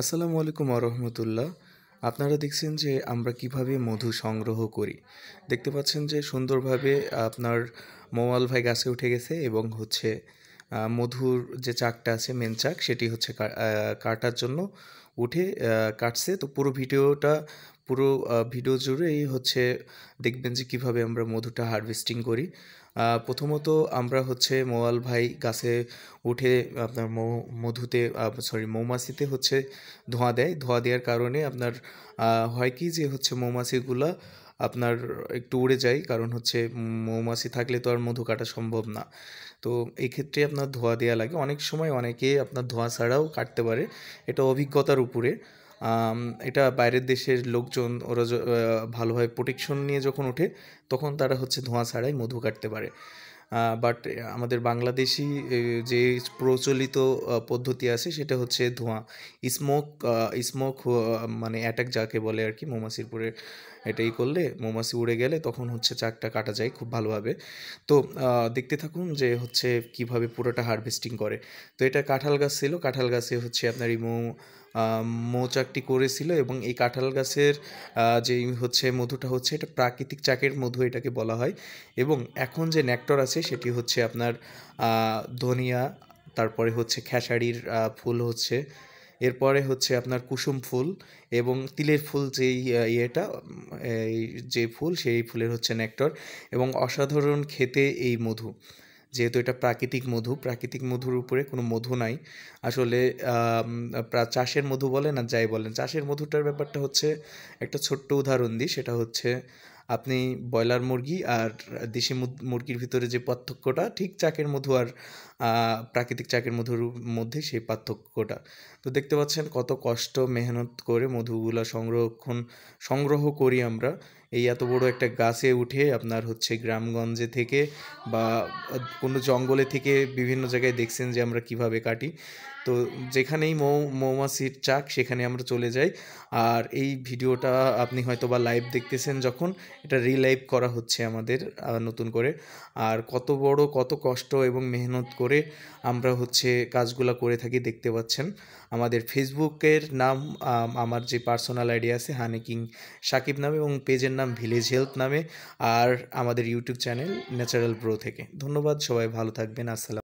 আসসালামু আলাইকুম আরহামতুল্লাহ আপনারা দেখছেন যে আমরা কিভাবে মধু সংগ্রহ করি দেখতে পাচ্ছেন যে সুন্দরভাবে আপনার মোয়াল ভাই গাছে উঠে গেছে এবং হচ্ছে মধুর যে চাকটা আছে মেন চাক সেটি হচ্ছে কাটার জন্য উঠে কাটছে তো পুরো ভিডিওটা পুরো ভিডিও জুড়েই হচ্ছে দেখবেন যে কিভাবে আমরা মধুটা হারভেস্টিং করি প্রথমত আমরা হচ্ছে মোয়াল ভাই গাছে উঠে আপনার মধুতে সরি মৌমাছিতে হচ্ছে ধোঁয়া দেয় ধোঁয়া দেওয়ার কারণে আপনার হয় কি যে হচ্ছে মৌমাছিগুলা আপনার একটু উড়ে যায় কারণ হচ্ছে মৌমাছি থাকলে তো আর মধু কাটা সম্ভব না তো এই ক্ষেত্রে আপনার ধোঁয়া দেওয়া লাগে অনেক সময় অনেকে আপনার ধোঁয়া ছাড়াও কাটতে পারে এটা অভিজ্ঞতার উপরে এটা বাইরের দেশের লোকজন ওরা ভালোভাবে প্রোটেকশন নিয়ে যখন ওঠে তখন তারা হচ্ছে ধোঁয়া ছাড়াই মধু কাটতে পারে বাট আমাদের বাংলাদেশি যে প্রচলিত পদ্ধতি আছে সেটা হচ্ছে ধোঁয়া স্মোক স্মোক মানে অ্যাটাক যাকে বলে আর কি মোমাসিরপুরের এটাই করলে মৌমাছি উড়ে গেলে তখন হচ্ছে চাকটা কাটা যায় খুব ভালোভাবে তো দেখতে থাকুন যে হচ্ছে কিভাবে পুরোটা হারভেস্টিং করে তো এটা কাঁঠাল গাছ ছিল কাঁঠাল গাছে হচ্ছে আপনার এই মৌ মৌচাকটি করেছিল এবং এই কাঁঠাল গাছের যে হচ্ছে মধুটা হচ্ছে এটা প্রাকৃতিক চাকের মধু এটাকে বলা হয় এবং এখন যে নেক্টর আছে সেটি হচ্ছে আপনার ধনিয়া তারপরে হচ্ছে খেসারির ফুল হচ্ছে এরপরে হচ্ছে আপনার কুসুম ফুল এবং তিলের ফুল যেই ইয়েটা এই যে ফুল সেই ফুলের হচ্ছে নেক্টর এবং অসাধারণ খেতে এই মধু যেহেতু এটা প্রাকৃতিক মধু প্রাকৃতিক মধুর উপরে কোনো মধু নাই আসলে চাষের মধু বলে না যাই বলেন চাষের মধুটার ব্যাপারটা হচ্ছে একটা ছোট্ট উদাহরণ দিই সেটা হচ্ছে আপনি ব্রয়লার মুরগি আর দেশি মুরগির ভিতরে যে পার্থক্যটা ঠিক চাকের মধু আর প্রাকৃতিক চাকের মধুর মধ্যে সেই পার্থক্যটা তো দেখতে পাচ্ছেন কত কষ্ট মেহনত করে মধুগুলা সংরক্ষণ সংগ্রহ করি আমরা এই এত বড় একটা গাছে উঠে আপনার হচ্ছে গ্রামগঞ্জে থেকে বা কোনো জঙ্গলে থেকে বিভিন্ন জায়গায় দেখছেন যে আমরা কিভাবে কাটি তো যেখানেই মৌ মৌমাছির চাক সেখানে আমরা চলে যাই আর এই ভিডিওটা আপনি হয়তো বা লাইভ দেখতেছেন যখন এটা রিলাইভ করা হচ্ছে আমাদের নতুন করে আর কত বড় কত কষ্ট এবং মেহনত করে আমরা হচ্ছে কাজগুলো করে থাকি দেখতে পাচ্ছেন আমাদের ফেসবুকের নাম আমার যে পার্সোনাল আইডি আছে হানিকিং সাকিব নাম এবং পেজের নাম নাম ভিলেজ হেলথ নামে আর আমাদের ইউটিউব চ্যানেল ন্যাচারাল প্রো থেকে ধন্যবাদ সবাই ভালো থাকবেন আসসালাম